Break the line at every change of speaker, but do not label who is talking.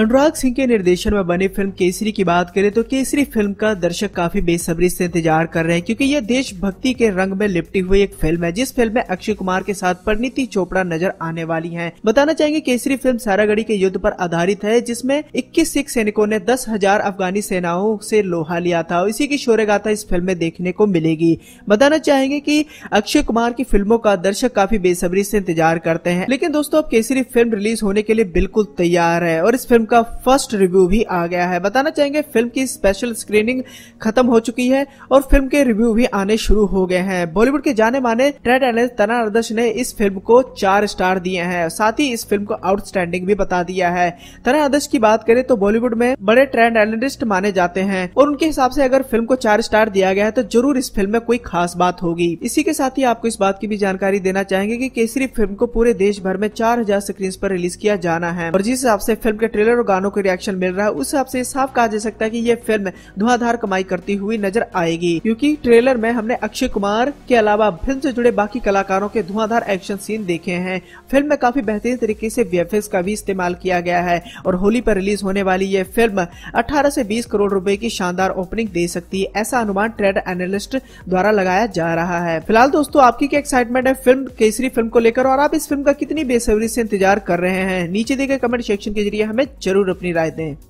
अनुराग सिंह के निर्देशन में बनी फिल्म केसरी की बात करें तो केसरी फिल्म का दर्शक काफी बेसब्री से इंतजार कर रहे हैं क्योंकि यह देशभक्ति के रंग में लिपटी हुई एक फिल्म है जिस फिल्म में अक्षय कुमार के साथ परिणीति चोपड़ा नजर आने वाली है बताना चाहेंगे केसरी फिल्म सारागढ़ी के युद्ध आरोप आधारित है जिसमे इक्कीस सिख सैनिकों ने दस हजार अफगानी सेनाओं से लोहा लिया था इसी की गाथा इस फिल्म में देखने को मिलेगी बताना चाहेंगे की अक्षय कुमार की फिल्मों का दर्शक काफी बेसब्री से इंतजार करते हैं लेकिन दोस्तों अब केसरी फिल्म रिलीज होने के लिए बिल्कुल तैयार है और इस फिल्म का फर्स्ट रिव्यू भी आ गया है बताना चाहेंगे फिल्म की स्पेशल स्क्रीनिंग खत्म हो चुकी है और फिल्म के रिव्यू भी आने शुरू हो गए हैं बॉलीवुड के जाने माने ट्रेड एनलिस्ट तना आदर्श ने इस फिल्म को चार स्टार दिए हैं साथ ही इस फिल्म को आउटस्टैंडिंग भी बता दिया है तना आदर्श की बात करें तो बॉलीवुड में बड़े ट्रेंड एनलिस्ट माने जाते हैं और उनके हिसाब से अगर फिल्म को चार स्टार दिया गया है तो जरूर इस फिल्म में कोई खास बात होगी इसी के साथ ही आपको इस बात की भी जानकारी देना चाहेंगे की केसरी फिल्म को पूरे देश भर में चार हजार स्क्रीन पर रिलीज किया जाना है और जिस हिसाब से फिल्म के ट्रेलर और गानों के रिएक्शन मिल रहा है उस हिसाब ऐसी साफ कहा जा सकता है की ये फिल्म धुआंधार कमाई करती हुई नजर आएगी क्यूँकी ट्रेलर में हमने अक्षय कुमार के अलावा फिल्म ऐसी जुड़े बाकी कलाकारों के धुआंधार एक्शन सीन देखे हैं फिल्म में काफी बेहतरीन तरीके से वीएफएक्स का भी इस्तेमाल किया गया है और होली पर रिलीज होने वाली यह फिल्म 18 से 20 करोड़ रुपए की शानदार ओपनिंग दे सकती है ऐसा अनुमान ट्रेड एनालिस्ट द्वारा लगाया जा रहा है फिलहाल दोस्तों आपकी क्या एक्साइटमेंट है फिल्म केसरी फिल्म को लेकर और आप इस फिल्म का कितनी बेसब्री से इंतजार कर रहे हैं नीचे दिए गए कमेंट सेक्शन के जरिए हमें जरूर अपनी राय दें